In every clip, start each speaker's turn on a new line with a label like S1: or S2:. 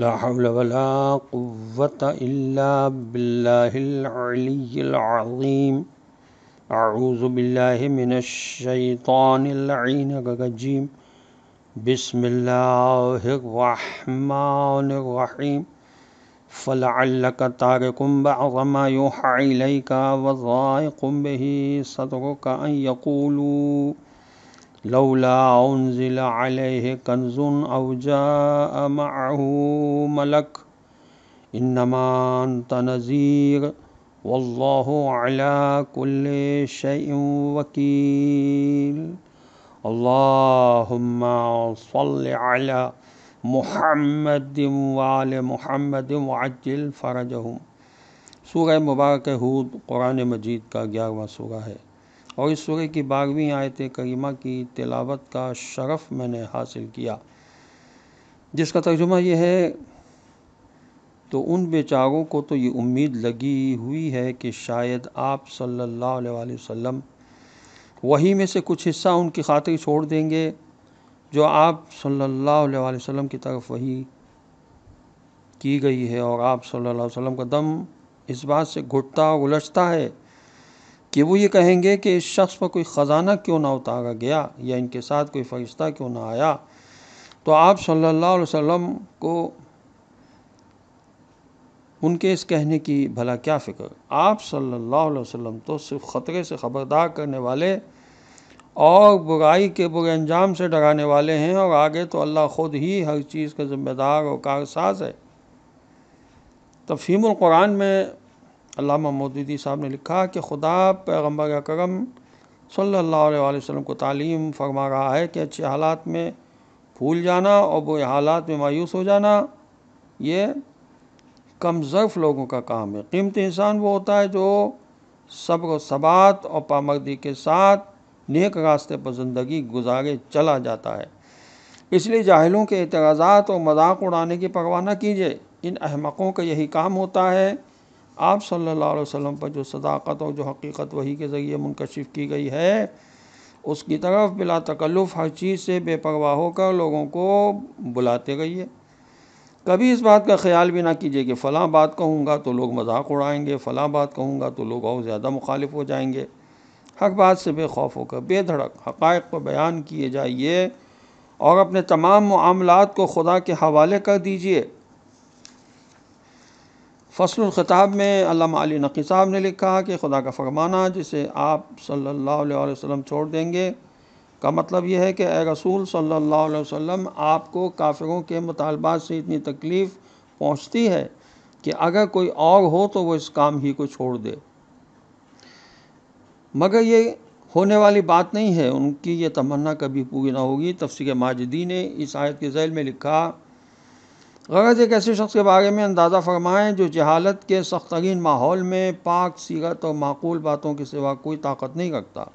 S1: ला हौल वला कुव्वत इल्ला बिल्लाहिल अलिय्यिल अज़ीम अऊज़ु बिल्लाहि मिनश शैतानिल लईन गजीम बिस्मिल्लाहिर्रहमानिर्रहीम فلعلك تارك بعض ما يوحى إليك وضائق به صدرك أن يقولوا लौला उनजिल अलैहि कंजुन अवजा माहू मलक इन्नमान तनज़ीर वल्लाह अला कुल्ल शय वकील अल्लाहुम्मा सल्लि अला मुहम्मद वाल मुहम्मद वजिल फ़रजहम सूर मुबारक हूद कुरान मजीद का ग्यारहवा सूरा है और इस सूर्य की बारहवीं आयत करीमा की तिलावत का शरफ़ मैंने हासिल किया जिसका तर्जुमा यह है तो उन बेचारों को तो ये उम्मीद लगी हुई है कि शायद आप सल्लल्लाहु अलैहि वसल्लम वही में से कुछ हिस्सा उनकी खातिर छोड़ देंगे जो आप सल्लल्लाहु अलैहि वसल्लम की तरफ वही की गई है और आप सल्लल्लाहु अलैहि वसल्लम का दम इस बात से घुटता और उलझता है कि वो ये कहेंगे कि इस शख्स पर कोई ख़जाना क्यों ना उतारा गया या इनके साथ कोई फ़रिश्ता क्यों ना आया तो आप सल्लल्लाहु अलैहि वसल्लम को उनके इस कहने की भला क्या फ़िक्र आप सल्लल्लाहु अलैहि वसल्लम तो सिर्फ ख़तरे से ख़बरदार करने वाले और बुराई के बुरे अंजाम से डराने वाले हैं और आगे तो अल्लाह ख़ुद ही हर चीज़ का ज़िम्मेदार और कारसाज है तफहीम कुरान में अलामा मौदूदी साहब ने लिखा कि खुदा पैगम्बर करम सल्ला वसम को तालीम फरमा रहा है कि अच्छे हालात में भूल जाना और बुरे हालात में मायूस हो जाना ये कम ज़र्फ़ लोगों का काम है कीमती इंसान वो होता है जो सब्र सबात और पामर्दी के साथ नेक रास्ते पर ज़िंदगी गुजारे चला जाता है इसलिए जाहिलों के एतराज़ात और मजाक उड़ाने की परवाह न कीजिए इन अहमकों का यही काम होता है आप सल्लल्लाहु अलैहि वसल्लम पर जो सदाकत और जो हकीकत वही के ज़रिए मुनकशिफ की गई है उसकी तरफ बिला तकल्लुफ़ हर चीज़ से बेपरवाह होकर लोगों को बुलाते रहिए कभी इस बात का ख्याल भी ना कीजिए कि फ़लाँ बात कहूँगा तो लोग मजाक उड़ाएंगे फ़लाँ बात कहूँगा तो लोग और ज़्यादा मुखालिफ हो जाएंगे हक बात से बेखौफ होकर बेधड़क हक़ को बयान किए जाइए और अपने तमाम मामलों को खुदा के हवाले कर दीजिए फसल ख़िताब में अली नक़ी साहब ने लिखा कि खुदा का फ़रमाना जिसे आप सल्ला वसम छोड़ देंगे का मतलब यह है कि ए रसूल सल्ला वसम आपको काफ़िरों के मुतालबात से इतनी तकलीफ़ पहुँचती है कि अगर कोई और हो तो वह इस काम ही को छोड़ दे मगर ये होने वाली बात नहीं है उनकी ये तमन्ना कभी पूरी ना होगी तफसर माजदी ने इस आयत के जैल में लिखा गरज एक ऐसे शख्स के बारे में अंदाज़ा फरमाएं जो जहालत के सख्त तरीन माहौल में पाक सीरत और माकूल बातों के सिवा कोई ताकत नहीं रखता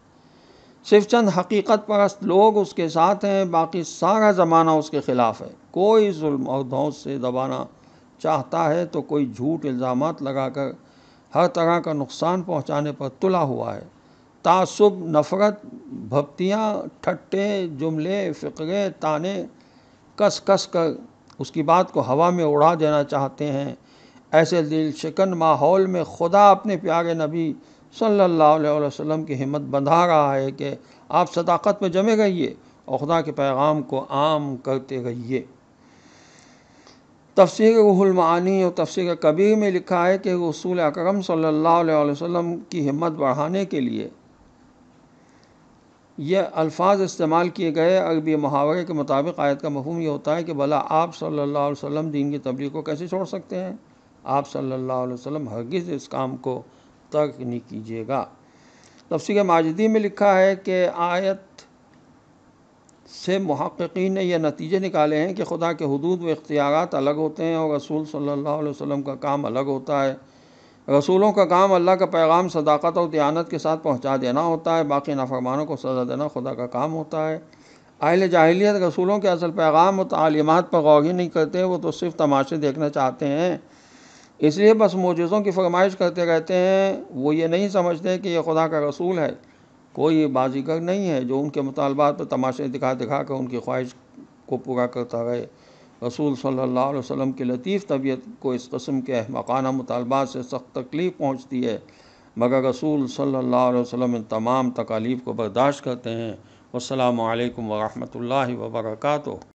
S1: सिर्फ चंद हकीकत परस्त लोग उसके साथ हैं बाकी सारा ज़माना उसके ख़िलाफ़ है कोई जुल्म और धौस से दबाना चाहता है तो कोई झूठ इल्ज़ाम लगाकर हर तरह का नुकसान पहुँचाने पर तुला हुआ है तसब नफ़रत भक्तियाँ ठट्टे जुमले फ़िक्रे ताने कस कस कर उसकी बात को हवा में उड़ा देना चाहते हैं ऐसे दिल शिकन माहौल में खुदा अपने प्यारे नबी सल्लल्लाहु अलैहि वसल्लम की हिम्मत बंधा रहा है कि आप सदाकत में जमे रहिए और खुदा के पैगाम को आम करते रहिए तफसर रहुलमानी और तफसर कबीर में लिखा है कि रसूल अकरम सल्लल्लाहु अलैहि वसल्लम की हिम्मत बढ़ाने के लिए यह अल्फाज इस्तेमाल किए गए अरबी मुहावरे के मुताबिक आयत का मफहम यह होता है कि भला आप सल्लल्लाहु अलैहि वसल्लम दीन की तबलीग को कैसे छोड़ सकते हैं आप सल्ला अलैहि वसल्लम हरगिज़ इस काम को तर्क नहीं कीजिएगा तफसीर माजदी में लिखा है कि आयत से महक्कीन ने यह नतीजे निकाले हैं कि खुदा के हदूद व इख्तियार अलग होते हैं और रसूल सल्लल्लाहु वसम का काम अलग होता है रसूलों का काम अल्लाह का पैगाम सदाकत और दयानत के साथ पहुँचा देना होता है बाकी नाफरमानों को सज़ा देना खुदा का काम होता है अहिल जाहलीत रसूलों के असल पैगाम और तालीमत पर ही नहीं करते वो तो सिर्फ तमाशे देखना चाहते हैं इसलिए बस मोजों की फरमाइश करते रहते हैं वो ये नहीं समझते कि यह खुदा का रसूल है कोई बाजीगर नहीं है जो उनके मुतालबात पर तमाशे दिखा दिखा कर उनकी ख्वाहिश को पूरा करता रहे रसूल सल्लल्लाहु अलैहि वसल्लम की लतीफ़ तबीयत को इस कस्म के अहमकाना मुतालबात से सख्त तकलीफ़ पहुँचती है मगर रसूल सल्लल्लाहु अलैहि वसल्लम इन तमाम तकालीफ को बर्दाश्त करते हैं वालकम वरहमल वर्का